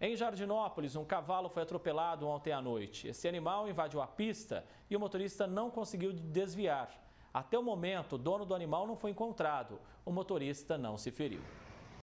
Em Jardinópolis, um cavalo foi atropelado ontem à noite. Esse animal invadiu a pista e o motorista não conseguiu desviar. Até o momento, o dono do animal não foi encontrado. O motorista não se feriu.